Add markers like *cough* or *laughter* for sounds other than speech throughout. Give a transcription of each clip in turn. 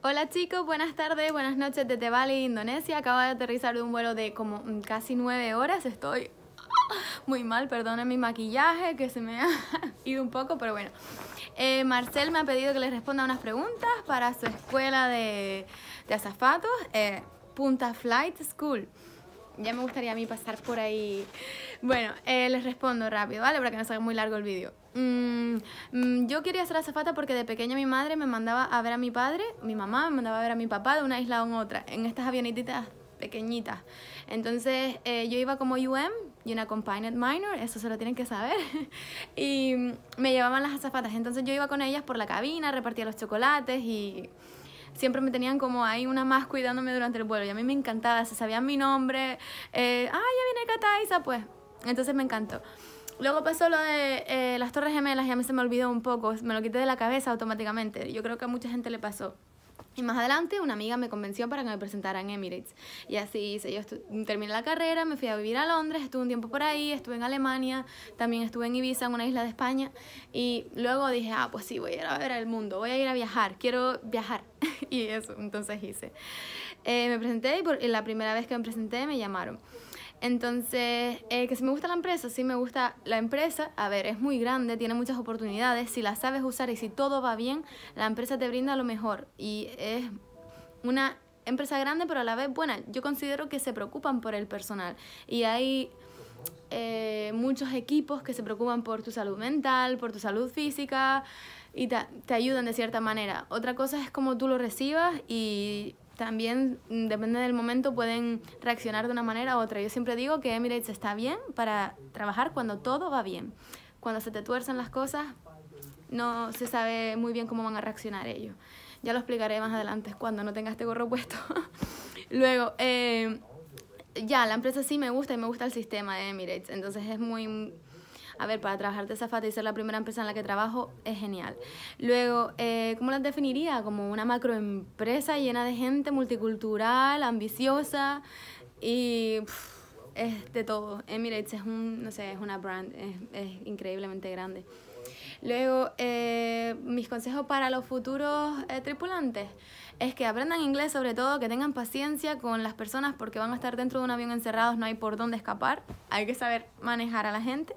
Hola chicos, buenas tardes, buenas noches desde Bali, Indonesia. Acabo de aterrizar de un vuelo de como mm, casi 9 horas. Estoy ah, muy mal, perdonen mi maquillaje que se me *laughs* ha ido un poco, pero bueno. Eh, Marcel me ha pedido que le responda unas preguntas para su escuela de, de azafatos, eh, Punta Flight School ya me gustaría a mí pasar por ahí. Bueno, eh, les respondo rápido, ¿vale? Para que no sea muy largo el vídeo. Mm, mm, yo quería ser azafata porque de pequeña mi madre me mandaba a ver a mi padre, mi mamá me mandaba a ver a mi papá de una isla a otra, en estas avionetitas pequeñitas. Entonces eh, yo iba como UM, y una Accompanied Minor, eso se lo tienen que saber. *laughs* y me llevaban las azafatas, entonces yo iba con ellas por la cabina, repartía los chocolates y siempre me tenían como ahí una más cuidándome durante el vuelo. Y a mí me encantaba, se sabía mi nombre. Eh, ah, ya viene Kataisa, pues. Entonces me encantó. Luego pasó lo de eh, las Torres Gemelas y a mí se me olvidó un poco, me lo quité de la cabeza automáticamente. Yo creo que a mucha gente le pasó. Y más adelante una amiga me convenció para que me presentara en Emirates. Y así hice. Yo terminé la carrera, me fui a vivir a Londres, estuve un tiempo por ahí, estuve en Alemania, también estuve en Ibiza, en una isla de España. Y luego dije, ah, pues sí, voy a ir a ver el mundo, voy a ir a viajar, quiero viajar. *laughs* y eso, entonces hice. Eh, me presenté y por la primera vez que me presenté me llamaron. Entonces, eh, que si me gusta la empresa, sí me gusta la empresa. A ver, es muy grande, tiene muchas oportunidades. Si la sabes usar y si todo va bien, la empresa te brinda lo mejor. Y es una empresa grande, pero a la vez buena. Yo considero que se preocupan por el personal. Y hay eh, muchos equipos que se preocupan por tu salud mental, por tu salud física y te, ayudan de cierta manera. Otra cosa es cómo tú lo recibas y también, mm, depende del momento, pueden reaccionar de una manera u otra. Yo siempre digo que Emirates está bien para trabajar cuando todo va bien. Cuando se te tuercen las cosas, no se sabe muy bien cómo van a reaccionar ellos. Ya lo explicaré más adelante cuando no tenga este gorro puesto. *laughs* Luego, eh, ya, la empresa sí me gusta y me gusta el sistema de Emirates. Entonces es muy... A ver, para trabajar de zafata y ser la primera empresa en la que trabajo es genial. Luego, eh, ¿cómo las definiría? Como una macroempresa llena de gente multicultural, ambiciosa y... es de todo. Emirates es un, no sé, es una brand, es increíblemente grande. Luego, eh, mis consejos para los futuros eh, tripulantes es que aprendan inglés sobre todo, que tengan paciencia con las personas porque van a estar dentro de un avión encerrados, no hay por dónde escapar, hay que saber manejar a la gente.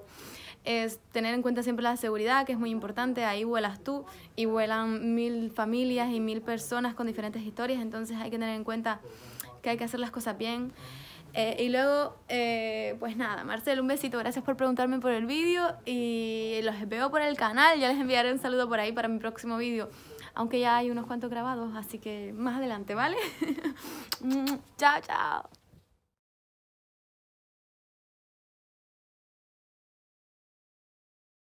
Es tener en cuenta siempre la seguridad, que es muy importante, ahí vuelas tú y vuelan mil familias y mil personas con diferentes historias, entonces hay que tener en cuenta que hay que hacer las cosas bien. Eh, y luego, eh, pues nada, Marcel, un besito, gracias por preguntarme por el vídeo y los veo por el canal, ya les enviaré un saludo por ahí para mi próximo vídeo, aunque ya hay unos cuantos grabados, así que más adelante, ¿vale? *laughs* chao, chao.